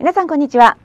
皆さんこんにちは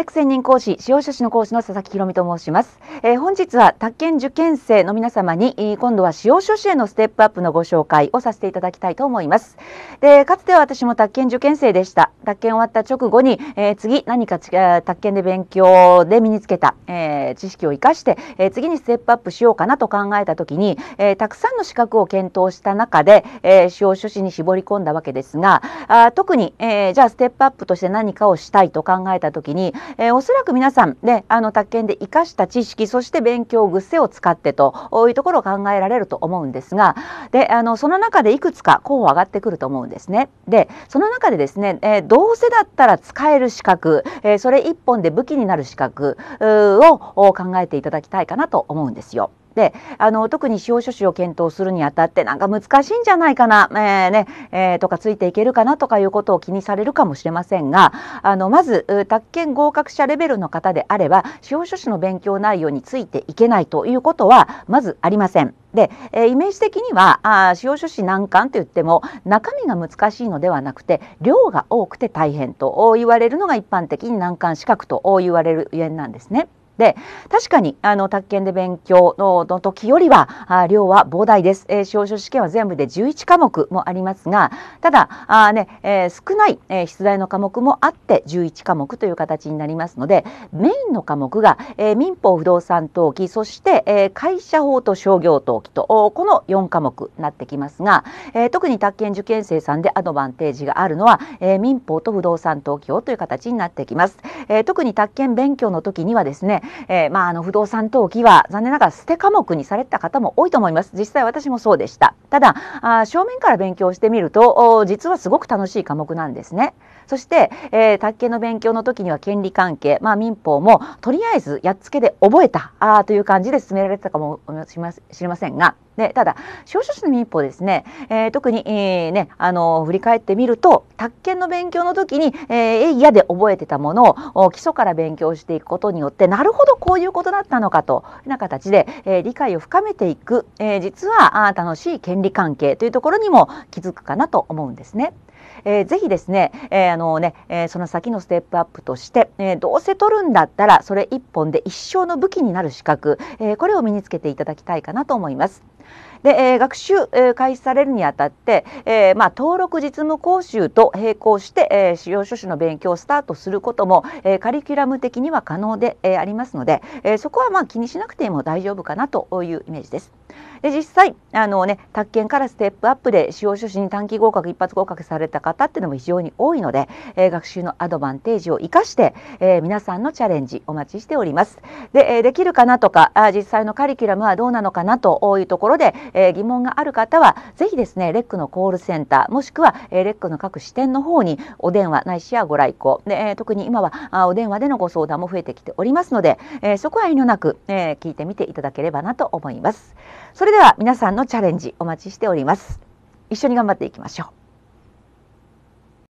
レック専任講師、使用書士の講師の佐々木博美と申します。えー、本日は、宅建受験生の皆様に、今度は使用書士へのステップアップのご紹介をさせていただきたいと思います。で、かつては私も宅建受験生でした。宅建終わった直後に、えー、次何か宅建で勉強で身につけた、えー、知識を生かして、え次にステップアップしようかなと考えた時に、えたくさんの資格を検討した中で、え使用書士に絞り込んだわけですが、あ特に、えじゃあステップアップとして何かをしたいと考えた時に、えー、おそらく皆さんねあの宅建で生かした知識そして勉強癖を使ってというところを考えられると思うんですがであのその中でいくつか候補上がってくると思うんですね。でその中でですね、えー、どうせだったら使える資格、えー、それ一本で武器になる資格を考えていただきたいかなと思うんですよ。してあの特に司法書士を検討するにあたってなんか難しいんじゃないかな、えーねえー、とかついていけるかなとかいうことを気にされるかもしれませんがあのまず宅建合格者レベルの方であれば司法書士の勉強内容についていけないということはまずありません。で、えイメージ的にはあ司法書士難関といっても中身が難しいのではなくて量が多くて大変と言われるのが一般的に難関資格と言われるゆえんなんですね。で確かにあの宅建で勉強の時よりは量は膨大です、えー、司法書試験は全部で11科目もありますがただあ、ねえー、少ない、えー、出題の科目もあって11科目という形になりますのでメインの科目が、えー、民法不動産登記そして、えー、会社法と商業登記とこの4科目なってきますが、えー、特に宅建受験生さんでアドバンテージがあるのは、えー、民法と不動産登記法という形になってきます、えー、特に宅建勉強の時にはですねえー、まあ、あの不動産登記は残念ながら捨て科目にされた方も多いと思います実際私もそうでしたただあ正面から勉強してみると実はすごく楽しい科目なんですねそして、えー、宅建の勉強の時には権利関係、まあ、民法もとりあえずやっつけで覚えたあという感じで進められてたかもしれませんがでただ少数の民法ですね、えー、特に、えー、ね、あの振り返ってみると宅建の勉強の時に、えー、嫌で覚えてたものを基礎から勉強していくことによってなるほどこういうことだったのかというような形で、えー、理解を深めていく、えー、実はあ楽しい権利関係というところにも気づくかなと思うんですね。えー、ぜひですね、えー、あのね、えー、その先のステップアップとして、えー、どうせ取るんだったらそれ一本で一生の武器になる資格、えー、これを身につけていただきたいかなと思います。で、えー、学習、えー、開始されるにあたって、えー、まあ、登録実務講習と並行して、えー、使用書士の勉強をスタートすることも、えー、カリキュラム的には可能で、えー、ありますので、えー、そこはまあ気にしなくても大丈夫かなというイメージです。で実際あの、ね、宅建からステップアップで司法書士に短期合格一発合格された方っていうのも非常に多いので、えー、学習のアドバンテージを生かして、えー、皆さんのチャレンジお待ちしております。で、えー、できるかなとかあ実際のカリキュラムはどうなのかなというところで、えー、疑問がある方はぜひですねレックのコールセンターもしくは、えー、レックの各支店の方にお電話ないしはご来光で、えー、特に今はあお電話でのご相談も増えてきておりますので、えー、そこは遠慮なく、えー、聞いてみていただければなと思います。それでは皆さんのチャレンジお待ちしております一緒に頑張っていきましょう